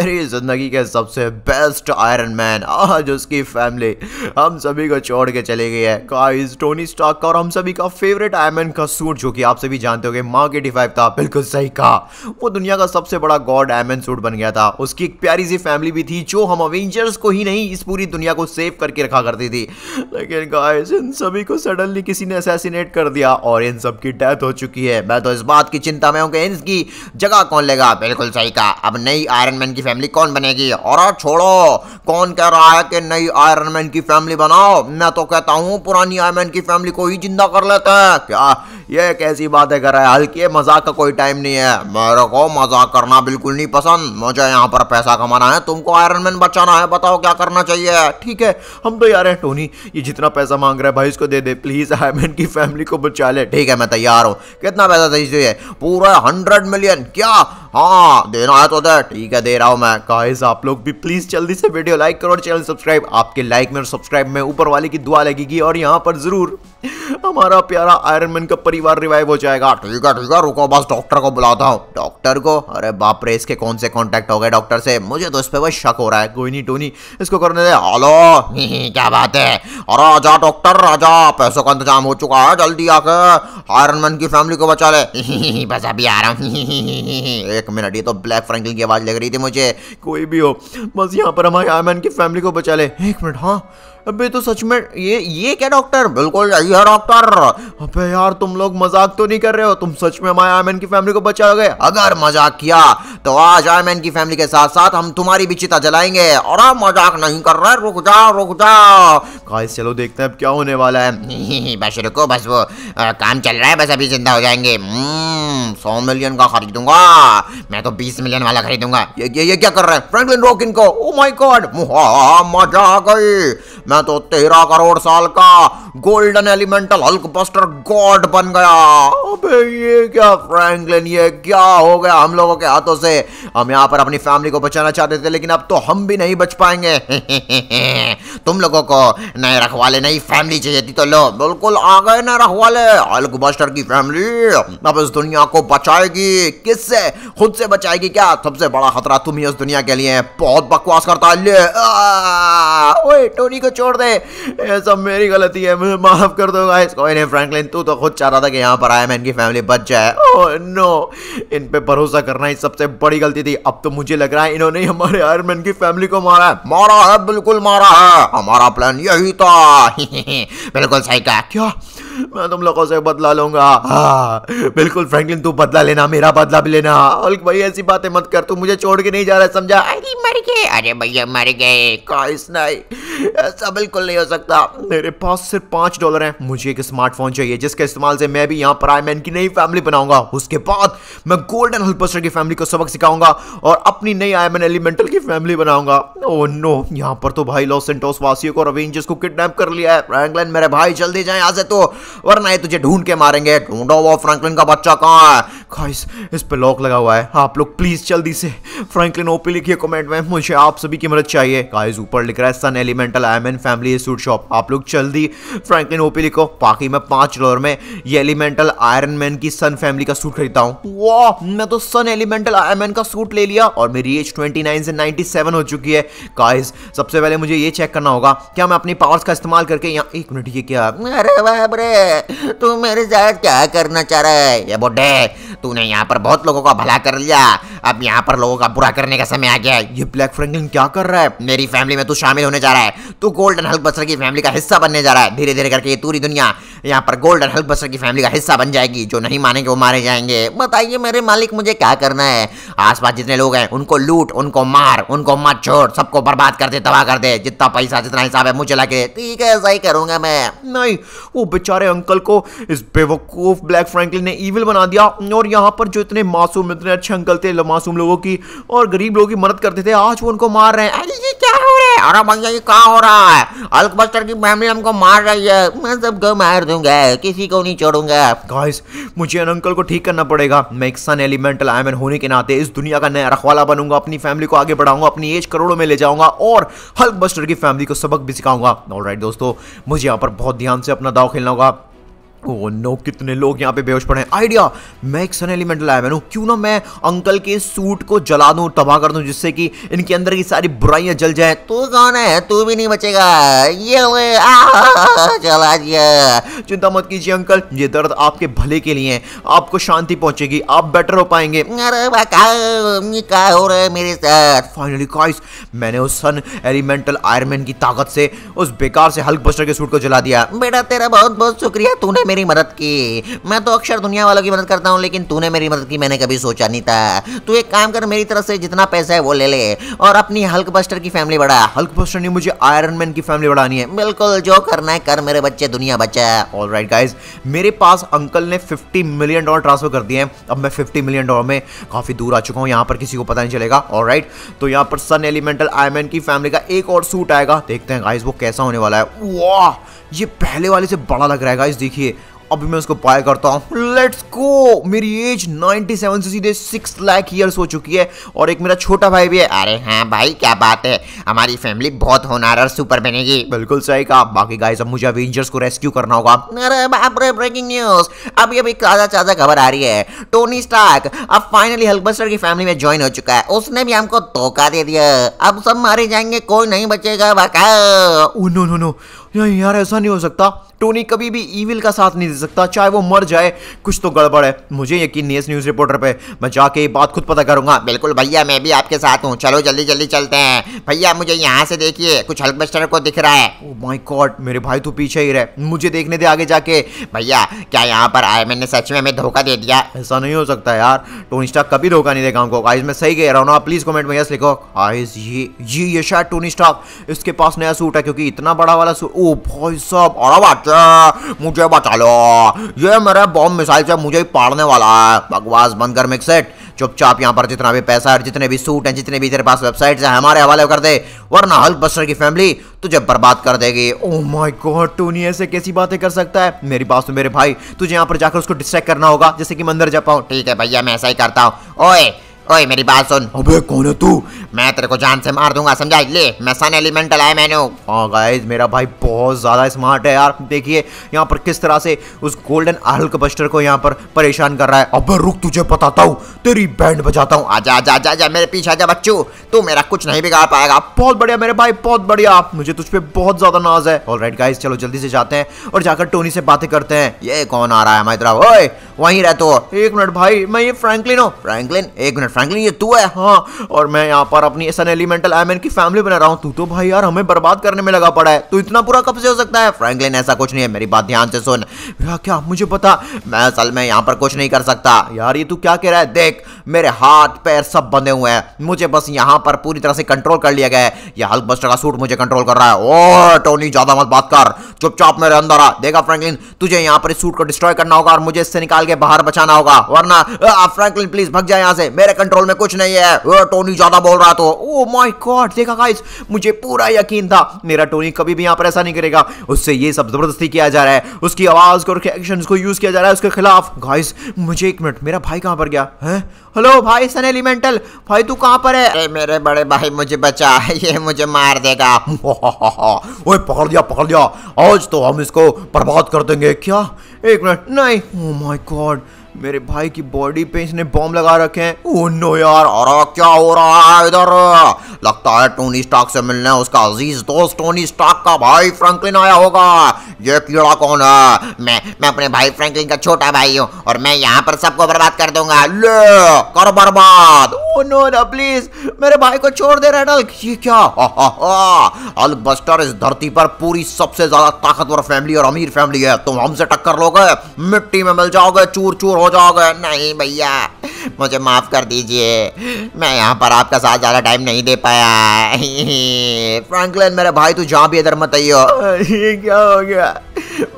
मेरी ज़िंदगी के सबसे बेस्ट आयरन मैन आज उसकी फैमिली हम सभी को छोड़ के चले गई है गाइस टोनी स्टार्क का और हम सभी का फेवरेट आयरन मैन का सूट जो कि आप सभी जानते हो गए मार्क एटी फाइव था बिल्कुल सही कहा वो दुनिया का सबसे बड़ा गॉड आयरन मैन सूट बन गया था उसकी एक प्यारी सी फैमिली भी थी जो हम अवेंजर्स को ही नहीं इस पूरी दुनिया को सेव करके रखा करती थी लेकिन गाइस इन सभी को सडनली किसी ने असैसिनेट कर दिया और इन सबकी डेथ हो चुकी है मैं तो इस बात की चिंता में हूँ कि इनकी जगह कौन लेगा बिल्कुल सही कहा अब नई आयरन मैन की की फैमिली कौन बनेगी और छोड़ो कौन कह रहा है कि नई आयरन मैन की फैमिली बनाओ मैं तो कहता हूँ पुरानी आयरन मैन की फैमिली को ही जिंदा कर लेते हैं क्या ये कैसी बात है कर रहा है हल्की मजाक का कोई टाइम नहीं है मेरे को मजाक करना बिल्कुल नहीं पसंद मुझे यहाँ पर पैसा कमाना है तुमको आयरन मैन बचाना है बताओ क्या करना चाहिए ठीक है हम तो यार हैं टोनी ये जितना पैसा मांग रहा है भाई इसको दे दे प्लीज आयरन मैन की फैमिली को बचा ले ठीक है मैं तैयार हूँ कितना पैसा चाहिए पूरा हंड्रेड मिलियन क्या हाँ देना है तो दे ठीक है दे रहा हूँ मैं गाइस आप लोग भी प्लीज जल्दी से वीडियो लाइक करो और चैनल सब्सक्राइब आपके लाइक में और सब्सक्राइब में ऊपर वाले की दुआ लगेगी और यहाँ पर जरूर हमारा प्यारा आयरन मैन का परिवार रिवाइव हो जाएगा ठीक है ठीक है रुको बस डॉक्टर को बुलाता हूँ डॉक्टर को अरे बाप रे इसके कौन से कॉन्टेक्ट हो गए डॉक्टर से मुझे तो इस पर बस शक हो रहा है कोई नहीं टोनी इसको करने दे हेलो क्या बात है अरे आजा डॉक्टर राजा पैसों का इंतजाम हो चुका है जल्दी आके आयरन मैन की फैमिली को बचा ले बस अभी आ रहा हूँ एक मिनट ये तो ब्लैक फ्रैंकलिन की आवाज़ लग रही थी मुझे कोई भी हो बस यहाँ पर हमारे आयरन मैन की फैमिली को बचा ले एक मिनट हाँ अबे तो सच में ये ये क्या डॉक्टर बिल्कुल यही है डॉक्टर अबे यार तुम लोग मजाक तो नहीं कर रहे हो तुम सच में हमारे आयमैन की फैमिली को बचाओगे अगर मजाक किया तो आज आयमैन की फैमिली के साथ साथ हम तुम्हारी भी चिता जलाएंगे और हम मजाक नहीं कर रहे रुक जाओ रुक जाओ गाइस चलो देखते हैं अब क्या होने वाला है बस रुको बस वो काम चल रहा है बस अभी जिंदा हो जाएंगे हम्म, सौ मिलियन का खरीदूंगा मैं तो बीस मिलियन वाला खरीदूंगा ये, ये, क्या कर रहे हैं फ्रैंकलिन रोक इनको ओ माय गॉड मजा आ गई मैं तो तेरह करोड़ साल का golden elemental Hulkbuster god बन गया अबे ये क्या फ्रैंकलिन ये क्या हो गया हम लोगों के हाथों से हम यहाँ पर अपनी फैमिली को बचाना चाहते थे लेकिन अब तो हम भी नहीं बच पाएंगे तुम लोगों को नए रखवाले नई फैमिली चाहिए थी तो लो बिल्कुल आ गए ना रखवाले हल्क बस्टर की फैमिली अब इस दुनिया को बचाएगी किससे खुद से बचाएगी क्या सबसे बड़ा खतरा तुम ही उस दुनिया के लिए बहुत बकवास करता है ले ओए टोनी को छोड़ दे ये सब मेरी गलती है मुझे माफ़ कर दो गाइस कोई नहीं फ्रैंकलिन तू तो खुद चाह रहा था कि यहाँ पर आया मैं इनकी फैमिली बच जाए ओ oh, नो इन पे भरोसा करना ही सबसे बड़ी गलती थी अब तो मुझे लग रहा है इन्होंने हमारे आयरमैन की फैमिली को मारा है मारा है बिल्कुल मारा है हमारा प्लान यही था बिल्कुल सही कहा क्या मैं तुम लोगों से बदला लूंगा हाँ, बिल्कुल फ्रैंकलिन तू बदला लेना मेरा बदला भी लेना हल्क भाई ऐसी बातें मत कर तू मुझे छोड़ के नहीं जा रहा समझा अरे मर गए अरे भैया मर गए काइस नहीं ऐसा बिल्कुल नहीं हो सकता मेरे पास सिर्फ पांच डॉलर हैं मुझे एक स्मार्टफोन चाहिए जिसके इस्तेमाल से मैं भी यहाँ पर आई मैन की नई फैमिली बनाऊंगा उसके बाद मैं गोल्डन हल्पस्टर की फैमिली को सबक सिखाऊंगा और अपनी नई आई मैन एलिमेंटल की फैमिली बनाऊंगा ओ नो यहाँ पर तो भाई लॉस सेंटोस वासियों को रविंजस को किडनैप कर लिया है फ्रैंकलिन मेरे भाई जल्दी जाए यहाँ से तो वरना ये तुझे ढूंढ के मारेंगे ढूंढो वो फ्रैंकलिन का बच्चा कहाँ है गाइस इस पे लॉक लगा हुआ है आप लोग प्लीज़ जल्दी से फ्रैंकलिन ओपी लिखिए कमेंट में मुझे आप सभी की मदद चाहिए गाइस ऊपर लिख रहा है sun elemental I am family suit shop आप लोग जल्दी फ्रैंकलिन ओपी लिखो बाकी मैं पांच डॉलर में ये एलिमेंटल आयरन मैन की सन फैमिली का सूट खरीदता हूँ वाह मैं तो सन एलिमेंटल आयरन मैन का सूट ले लिया और मेरी एज ट्वेंटी से नाइनटी हो चुकी है गाइस सबसे पहले मुझे ये चेक करना होगा क्या मैं अपनी पावर्स का इस्तेमाल करके यहाँ एक मिनट ये क्या अरे बाप तू मेरे साथ क्या करना चाह रहा है ये बोडे तूने यहाँ पर बहुत लोगों का भला कर लिया अब यहाँ पर लोगों का बुरा करने का समय आ गया है ये ब्लैक फ्रैंकलिन क्या कर रहा है मेरी फैमिली में तू शामिल होने जा रहा है तू गोल्डन हल्क बस्तर की फैमिली का हिस्सा बनने जा रहा है धीरे धीरे करके ये पूरी दुनिया यहाँ पर गोल्डन बस्टर की फैमिली का हिस्सा बन जाएगी जो नहीं मानेंगे वो मारे जाएंगे बताइए मेरे मालिक मुझे क्या करना है आसपास जितने लोग हैं उनको लूट उनको मार उनको मत छोड़ सबको बर्बाद कर दे तबाह कर दे जितना पैसा जितना हिसाब है मुझे लगे ठीक है ऐसा ही करूँगा मैं नहीं वो बेचारे अंकल को इस बेवकूफ ब्लैक फ्रैंकलिन ने इविल बना दिया और यहाँ पर जो इतने मासूम इतने अच्छे अंकल थे मासूम लोगों की और गरीब लोगों की मदद करते थे आज वो उनको मार रहे हैं अरे ये क्या हो रहा है अरे भैया ये क्या हो रहा है अल्कबस्टर की फैमिली हमको मार रही है मैं को मार दूंगा किसी को नहीं छोड़ूंगा गाइस मुझे अन अंकल को ठीक करना पड़ेगा मैं एक सन एलिमेंटल आयमन होने के नाते इस दुनिया का नया रखवाला बनूंगा अपनी फैमिली को आगे बढ़ाऊंगा अपनी एज करोड़ों में ले जाऊंगा और हल्क बस्टर की फैमिली को सबक भी सिखाऊंगा ऑलराइट दोस्तों मुझे यहाँ पर बहुत ध्यान से अपना दाव खेलना होगा ओ नो कितने लोग यहाँ पे बेहोश पड़े हैं आइडिया मैं एक सन एलिमेंट लाया मैंने क्यों ना मैं अंकल के सूट को जला दूं तबाह कर दूं जिससे कि इनके अंदर की सारी बुराइयाँ जल जाए तू कौन है तू भी नहीं बचेगा ये चला दिया चिंता मत कीजिए अंकल ये दर्द आपके भले के लिए है आपको शांति पहुंचेगी आप बेटर हो पाएंगे अरे क्या हो रहा है मेरे साथ फाइनली कॉइस मैंने उस सन एलिमेंटल आयरमैन की ताकत से उस बेकार से हल्क बस्टर के सूट को जला दिया बेटा तेरा बहुत बहुत शुक्रिया तूने मेरी मदद की मैं तो अक्सर दुनिया वालों की मदद करता हूँ लेकिन तूने मेरी मदद की मैंने कभी सोचा नहीं था तू एक काम कर मेरी तरफ से जितना पैसा है वो ले ले और अपनी हल्क बस्टर की फैमिली बढ़ा हल्क बस्टर ने मुझे आयरन मैन की फैमिली बढ़ानी है बिल्कुल जो करना है कर मेरे बच्चे दुनिया बच्चा ऑल राइट गाइज मेरे पास अंकल ने फिफ्टी मिलियन डॉलर ट्रांसफर कर दिए हैं अब मैं फिफ्टी मिलियन डॉलर में काफ़ी दूर आ चुका हूँ यहाँ पर किसी को पता नहीं चलेगा ऑल राइट तो यहाँ पर सन एलिमेंटल आयरमैन की फैमिली का एक और सूट आएगा देखते हैं गाइज वो कैसा होने वाला है वाह ये पहले वाले से बड़ा लग रहा है गाइस देखिए अभी मैं उसको बाय करता हूँ लेट्स गो मेरी एज 97 से सीधे सिक्स लाख ईयर्स हो चुकी है और एक मेरा छोटा भाई भी है अरे हाँ भाई क्या बात है हमारी फैमिली बहुत होनार और सुपर बनेगी बिल्कुल सही कहा बाकी गाइस अब मुझे अवेंजर्स को रेस्क्यू करना होगा अरे बाप रे ब्रेकिंग न्यूज अभी अभी ताजा ताजा खबर आ रही है टोनी स्टार्क अब फाइनली हल्कबस्टर की फैमिली में ज्वाइन हो चुका है उसने भी हमको धोखा दे दिया अब सब मारे जाएंगे कोई नहीं बचेगा बाका नो नो नो यार ऐसा नहीं हो सकता टोनी कभी भी ईविल का साथ नहीं दे सकता चाहे वो मर जाए कुछ तो गड़बड़ है मुझे यकीन नहीं है इस न्यूज़ रिपोर्टर पर मैं जाके ये बात खुद पता करूंगा बिल्कुल भैया मैं भी आपके साथ हूँ चलो जल्दी जल्दी चलते हैं भैया मुझे यहाँ से देखिए कुछ हल्कबस्टर को दिख रहा है ओ माय गॉड मेरे भाई तो पीछे ही रहे मुझे देखने दे आगे जाके भैया क्या यहाँ पर आए मैंने सच में हमें धोखा दे दिया ऐसा नहीं हो सकता यार टोनी स्टॉक कभी धोखा नहीं देगा उनको गाइस मैं सही कह रहा हूँ ना प्लीज कमेंट में यस लिखो गाइस ये ये ये शायद टोनी स्टॉक इसके पास नया सूट है क्योंकि इतना बड़ा वाला सूट ओ भाई साहब अरे बात मुझे बता लो ये मेरा बॉम्ब मिसाइल से मुझे पाड़ने वाला है बकवास बंद कर मिक्सेट चुपचाप यहाँ पर जितना भी पैसा है जितने भी सूट हैं जितने भी तेरे पास वेबसाइट है हमारे हवाले कर दे वरना हल्क बस्टर की फैमिली तुझे बर्बाद कर देगी ओह माय गॉड टोनी ऐसे कैसी बातें कर सकता है मेरी बात तो मेरे भाई तुझे यहाँ पर जाकर उसको डिस्ट्रैक्ट करना होगा जैसे कि मैं अंदर जा पाऊँ ठीक है भैया मैं ऐसा ही करता हूँ ओए ओए मेरी बात सुन अबे कौन है तू मैं तेरे को जान से मार दूंगा समझा ले मैं सन एलिमेंटल आया मैंने हाँ गाइज मेरा भाई बहुत ज़्यादा स्मार्ट है यार देखिए यहाँ पर किस तरह से उस गोल्डन हल्क बस्टर को यहाँ पर परेशान कर रहा है अबे रुक तुझे बताता हूँ तेरी बैंड बजाता हूँ आजा आजा आजा आजा मेरे पीछे आजा बच्चू तू मेरा कुछ नहीं बिगाड़ पाएगा बहुत बढ़िया मेरे भाई बहुत बढ़िया मुझे तुझ पर बहुत ज़्यादा नाज है ऑल राइट गाइज चलो जल्दी से जाते हैं और जाकर टोनी से बातें करते हैं ये कौन आ रहा है मैं तरफ ओए वहीं रहते हो एक मिनट भाई मैं ये फ्रैंकलिन हूँ फ्रैंकलिन एक मिनट फ्रैंकलिन ये तू है हाँ और मैं यहाँ पर अपनी सन एलिमेंटल आयमेन की फैमिली बना रहा हूँ तू तो भाई यार हमें बर्बाद करने में लगा पड़ा है तू इतना बुरा कब से हो सकता है फ्रैंकलिन ऐसा कुछ नहीं है मेरी बात ध्यान से सुन यार क्या मुझे पता मैं असल में यहाँ पर कुछ नहीं कर सकता यार ये तू क्या कह रहा है देख मेरे हाथ पैर सब बंधे हुए हैं मुझे बस यहाँ पर पूरी तरह से कंट्रोल कर लिया गया है यह हल्क बस्टर का सूट मुझे कंट्रोल कर रहा है ओ टोनी ज्यादा मत बात कर चुपचाप मेरे अंदर आ देखा फ्रैंकलिन तुझे यहाँ पर इस सूट को डिस्ट्रॉय करना होगा और मुझे इससे निकाल के बाहर बचाना होगा वरना फ्रैंकलिन प्लीज भग जाए यहाँ से मेरे कंट्रोल में कुछ नहीं है टोनी ज्यादा बोल रहा तो ओ माय गॉड देखा गाइस मुझे पूरा यकीन था मेरा टोनी कभी भी यहाँ पर ऐसा नहीं करेगा उससे ये सब जबरदस्ती किया जा रहा है उसकी आवाज को एक्शन को यूज किया जा रहा है उसके खिलाफ गाइस मुझे एक मिनट मेरा भाई कहाँ पर गया है हेलो भाई सन एलिमेंटल भाई तू कहाँ पर है अरे मेरे बड़े भाई मुझे बचा ये मुझे मार देगा ओए पकड़ दिया पकड़ दिया आज तो हम इसको बर्बाद कर देंगे क्या एक मिनट नहीं ओ माय गॉड मेरे भाई की बॉडी पे इसने बॉम्ब लगा रखे हैं नो यार अरे क्या हो रहा है इधर लगता है टोनी स्टॉक से मिलने उसका अजीज दोस्त टोनी स्टॉक का भाई फ्रैंकलिन आया होगा ये कीड़ा कौन है मैं मैं अपने भाई फ्रैंकलिन का छोटा भाई हूँ और मैं यहाँ पर सबको बर्बाद कर दूंगा ले कर बर्बाद ओ नो ना प्लीज मेरे भाई को छोड़ दे रहा ये क्या बस्टर इस धरती पर पूरी सबसे ज्यादा ताकतवर फैमिली और अमीर फैमिली है तुम हमसे टक्कर लोगे मिट्टी में मिल जाओगे चूर चूर हो जाओगे नहीं भैया मुझे माफ़ कर दीजिए मैं यहाँ पर आपका साथ ज़्यादा टाइम नहीं दे पाया फ्रैंकलिन मेरे भाई तू जहाँ भी इधर मत आई हो ये क्या हो गया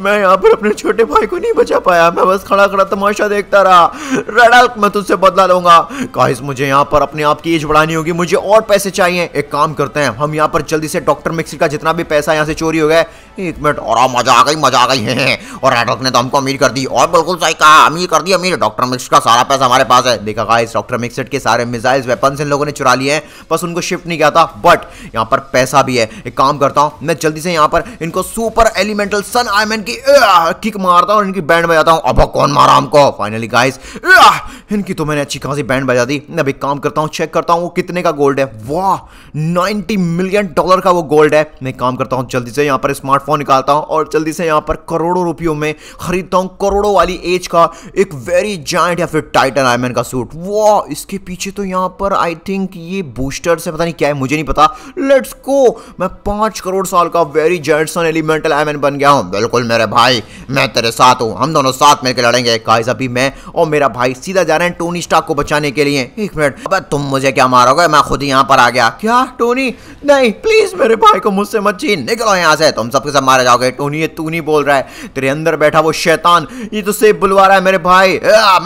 मैं यहाँ पर अपने छोटे भाई को नहीं बचा पाया मैं बस खड़ा खड़ा तमाशा देखता रहा रडल मैं तुझसे बदला लूंगा गाइस मुझे यहाँ पर अपने आप की एज बढ़ानी होगी मुझे और पैसे चाहिए एक काम करते हैं हम यहाँ पर जल्दी से डॉक्टर मिक्सी का जितना भी पैसा यहाँ से चोरी हो गया एक मिनट और मजा आ गई मजा आ गई है और रेडल्फ ने तो हमको अमीर कर दी और बिल्कुल सही कहा अमीर कर दिया अमीर डॉक्टर मिक्स का सारा पैसा हमारे पास है देखा गाइस डॉक्टर मिक्सड के सारे मिसाइल्स वेपन इन लोगों ने चुरा लिए हैं बस उनको शिफ्ट नहीं किया था बट यहाँ पर पैसा भी है एक काम करता हूँ मैं जल्दी से यहाँ पर इनको सुपर एलिमेंटल सन आयमेंट इनकी किक मारता हूँ इनकी बैंड बजाता हूँ अब कौन मारा हमको फाइनली गाइस इनकी तो मैंने अच्छी खासी बैंड बजा दी मैं अभी काम करता हूँ चेक करता हूँ वो कितने का गोल्ड है वाह नाइन्टी मिलियन डॉलर का वो गोल्ड है मैं काम करता हूँ जल्दी से यहाँ पर स्मार्टफोन निकालता हूँ और जल्दी से यहाँ पर करोड़ों रुपयों में खरीदता हूँ करोड़ों वाली एज का एक वेरी जॉइंट या फिर टाइटन आयमैन का सूट वाह इसके पीछे तो यहाँ पर आई थिंक ये बूस्टर से पता नहीं क्या है मुझे नहीं पता लेट्स गो मैं पाँच करोड़ साल का very giant sun elemental Iron Man बन गया हूँ बिल्कुल मैं मेरे भाई मैं तेरे साथ हूँ हम दोनों साथ मिलकर लड़ेंगे गाइस अभी मैं और मेरा भाई सीधा जा रहे हैं टोनी स्टाक को बचाने के लिए एक मिनट अब तुम मुझे क्या मारोगे मैं खुद यहाँ पर आ गया क्या टोनी नहीं प्लीज मेरे भाई को मुझसे मत छीन निकलो यहाँ से तुम सबके साथ मारे जाओगे टोनी ये तू नहीं बोल रहा है तेरे अंदर बैठा वो शैतान ये तो सेफ बुलवा रहा है मेरे भाई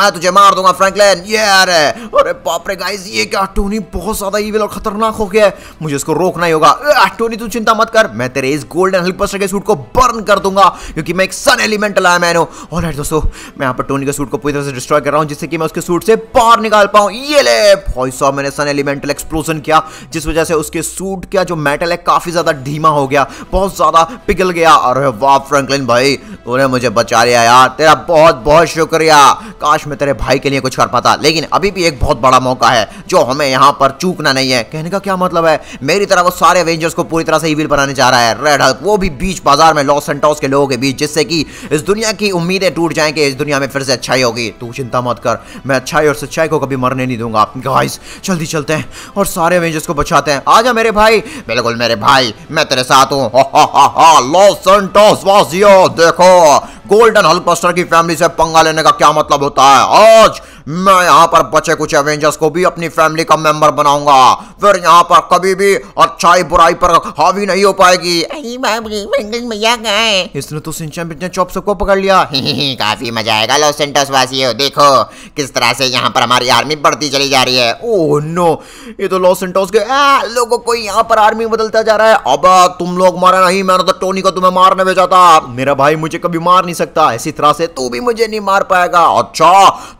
मैं तुझे मार दूंगा फ्रैंकलिन ये अरे अरे बाप रे गाइस ये क्या टोनी बहुत ज्यादा ईविल और खतरनाक हो गया है मुझे इसको रोकना ही होगा टोनी तू चिंता मत कर मैं तेरे इस गोल्डन हल्क बस्टर के सूट को बर्न कर दूंगा क्योंकि मैं एक सन एलिमेंटल आया मैन हूँ और दोस्तों मैं यहाँ पर टोनी के सूट को पूरी तरह से डिस्ट्रॉय कर रहा हूँ जिससे कि मैं उसके सूट से बाहर निकाल पाऊँ ये ले सॉ मैंने सन एलिमेंटल एक्सप्लोजन किया जिस वजह से उसके सूट का जो मेटल है काफ़ी ज़्यादा धीमा हो गया बहुत ज़्यादा पिघल गया और वाह फ्रैंकलिन भाई तूने मुझे बचा लिया यार तेरा बहुत बहुत शुक्रिया काश मैं तेरे भाई के लिए कुछ कर पाता लेकिन अभी भी एक बहुत बड़ा मौका है जो हमें यहाँ पर चूकना नहीं है कहने का क्या मतलब है मेरी तरह वो सारे एवेंजर्स को पूरी तरह से ईविल बनाने जा रहा है रेड हल्क वो भी बीच बाजार में लॉस एंटॉस के लोगों के बीच होगी जिससे कि इस दुनिया की उम्मीदें टूट जाएं कि इस दुनिया में फिर से अच्छाई होगी तू चिंता मत कर मैं अच्छाई और सच्चाई को कभी मरने नहीं दूंगा गाइस जल्दी चलते हैं और सारे अवेंजर्स को बचाते हैं आजा मेरे भाई बिल्कुल मेरे भाई मैं तेरे साथ हूँ लॉस सेंटोस वासियो देखो गोल्डन हल्कबस्टर की फैमिली से पंगा लेने का क्या मतलब होता है आज मैं यहाँ पर बचे कुछ एवेंजर्स को भी अपनी फैमिली का मेंबर बनाऊंगा फिर यहाँ पर कभी भी अच्छाई बुराई पर हावी नहीं हो पाएगी इसने तो सिंचन चौप सबको पकड़ लिया काफी मजा आएगा लॉस सेंटर्स वासियों देखो किस तरह से यहाँ पर हमारी आर्मी बढ़ती चली जा रही है ओह oh नो ये तो लॉस सेंटर्स के लोगो लोगों को यहाँ पर आर्मी बदलता जा रहा है अब तुम लोग मारा नहीं मैंने तो टोनी को तुम्हें मारने भेजा था मेरा भाई मुझे कभी मार नहीं सकता इसी तरह से तू भी मुझे नहीं मार पाएगा अच्छा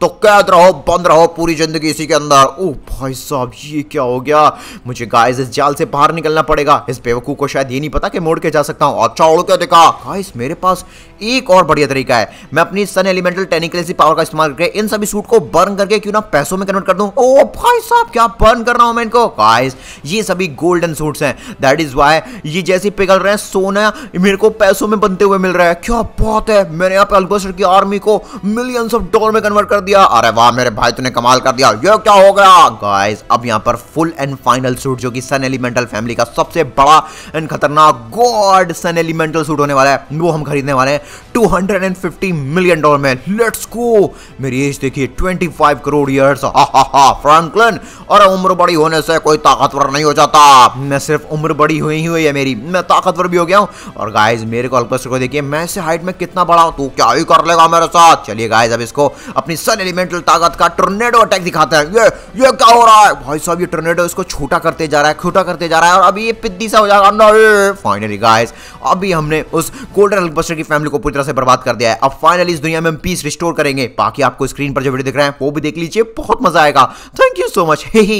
तो क्या रहो बंद रहो पूरी जिंदगी इसी के अंदर ओह भाई साहब ये क्या हो गया मुझे गाइस इस जाल से बाहर निकलना पड़ेगा इस बेवकूफ को शायद ये नहीं पता कि मोड़ के जा सकता हूँ अच्छा उड़ के दिखा गाइस मेरे पास एक और बढ़िया तरीका है मैं अपनी सन एलिमेंटल टेनिकलेसी पावर का इस्तेमाल करके इन सभी सूट को बर्न करके क्यों ना पैसों में कन्वर्ट कर दूं ओ भाई साहब क्या बर्न कर रहा हूं मैं इनको गाइस ये सभी गोल्डन सूट्स हैं दैट इज व्हाई ये जैसे पिघल रहे हैं सोना मेरे को पैसों में बनते हुए मिल रहा है क्या बात है मैंने यहां पे अल्बस्टर की आर्मी को मिलियंस ऑफ डॉलर में कन्वर्ट कर दिया अरे वाह मेरे भाई तूने कमाल कर दिया ये क्या हो गया गाइस अब यहाँ पर फुल एंड फाइनल सूट जो कि सन एलिमेंटल फैमिली का सबसे बड़ा एंड खतरनाक गॉड सन एलिमेंटल सूट होने वाला है वो हम खरीदने वाले हैं 250 million dollar man let's go मेरी एज देखिए 25 करोड़ इयर्स हा हा हा फ्रैंकलिन और उम्र बड़ी होने से कोई ताकतवर नहीं हो जाता मैं सिर्फ उम्र बड़ी हुई ही हुई है मेरी मैं ताकतवर भी हो गया हूँ और गाइस मेरे को अल्पस को देखिए मैं से हाइट में कितना बड़ा हूँ तू क्या ही कर लेगा मेरे साथ चलिए गाइस अब इसको अपनी सन एलिमेंटल ताकत का टर्नेडो अटैक दिखाते हैं ये ये क्या हो रहा है भाई साहब ये टर्नेडो इसको छोटा करते जा रहा है छोटा करते जा रहा है और अभी ये पिद्दी सा हो जाएगा फाइनली गाइस अभी हमने उस गोल्डन कॉलपस्टर की फैमिली को पूरी तरह से बर्बाद कर दिया है अब फाइनली इस दुनिया में हम पीस रिस्टोर करेंगे बाकी आपको स्क्रीन पर जो वीडियो दिख रहा है वो भी देख लीजिए बहुत मजा आएगा थैंक यू सो मच हे ही